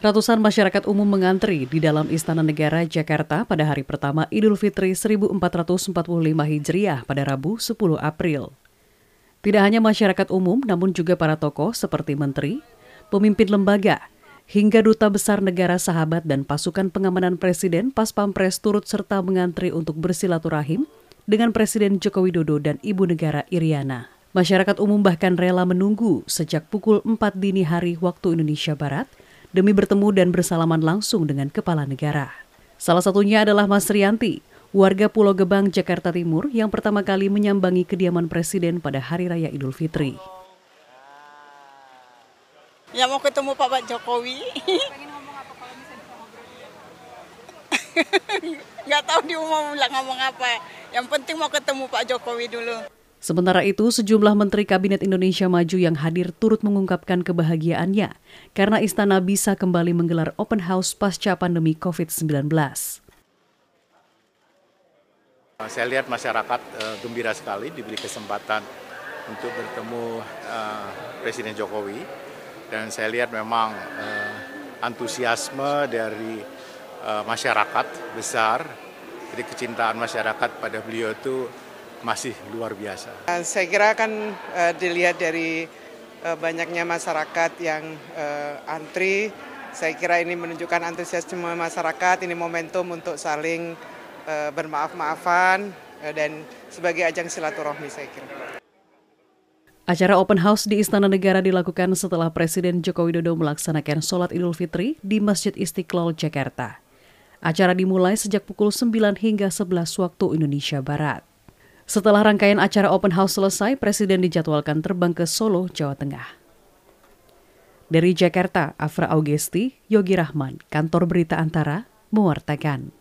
Ratusan masyarakat umum mengantri di dalam Istana Negara Jakarta pada hari pertama Idul Fitri 1445 Hijriah pada Rabu 10 April. Tidak hanya masyarakat umum, namun juga para tokoh seperti menteri, pemimpin lembaga, hingga duta besar negara sahabat dan pasukan pengamanan presiden pas pampres turut serta mengantri untuk bersilaturahim dengan Presiden Joko Widodo dan Ibu Negara Iriana. Masyarakat umum bahkan rela menunggu sejak pukul 4 dini hari waktu Indonesia Barat – demi bertemu dan bersalaman langsung dengan kepala negara. Salah satunya adalah Mas Rianti, warga Pulau Gebang, Jakarta Timur yang pertama kali menyambangi kediaman Presiden pada Hari Raya Idul Fitri. Ya mau ketemu Pak Jokowi. Gak Nggak tahu diumum ngomong apa. Yang penting mau ketemu Pak Jokowi dulu. Sementara itu, sejumlah menteri Kabinet Indonesia Maju yang hadir turut mengungkapkan kebahagiaannya karena istana bisa kembali menggelar open house pasca pandemi COVID-19. Saya lihat masyarakat eh, gembira sekali diberi kesempatan untuk bertemu eh, Presiden Jokowi dan saya lihat memang eh, antusiasme dari masyarakat besar, jadi kecintaan masyarakat pada beliau itu masih luar biasa. Eh, saya kira kan uh, dilihat dari uh, banyaknya masyarakat yang uh, antri, saya kira ini menunjukkan antusiasme masyarakat, ini momentum untuk saling uh, bermaaf-maafan uh, dan sebagai ajang silaturahmi saya kira. Acara open house di Istana Negara dilakukan setelah Presiden Joko Widodo melaksanakan sholat Idul Fitri di Masjid Istiqlal, Jakarta. Acara dimulai sejak pukul 9 hingga 11 waktu Indonesia Barat. Setelah rangkaian acara open house selesai, Presiden dijadwalkan terbang ke Solo, Jawa Tengah. Dari Jakarta, Afra Augesti, Yogi Rahman, Kantor Berita Antara, mewartakan.